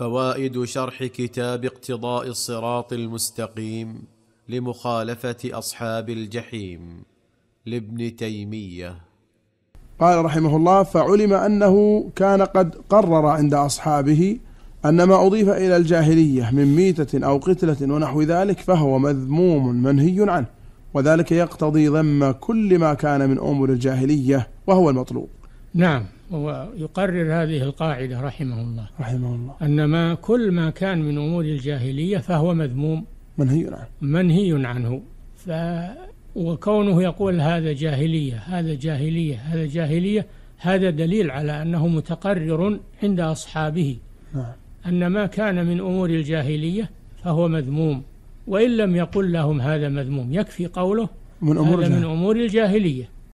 فوائد شرح كتاب اقتضاء الصراط المستقيم لمخالفه اصحاب الجحيم لابن تيميه قال رحمه الله فعلم انه كان قد قرر عند اصحابه ان ما اضيف الى الجاهليه من ميته او قتله ونحو ذلك فهو مذموم منهي عنه وذلك يقتضي ذم كل ما كان من امور الجاهليه وهو المطلوب نعم ويقرر هذه القاعدة رحمه الله رحمه الله أن ما كل ما كان من أمور الجاهلية فهو مذموم منهي عنه منهي عنه ف وكونه يقول هذا جاهلية هذا جاهلية هذا جاهلية هذا دليل على أنه متقرر عند أصحابه نعم. أن ما كان من أمور الجاهلية فهو مذموم وإن لم يقل لهم هذا مذموم يكفي قوله من أمور هذا من أمور الجاهلية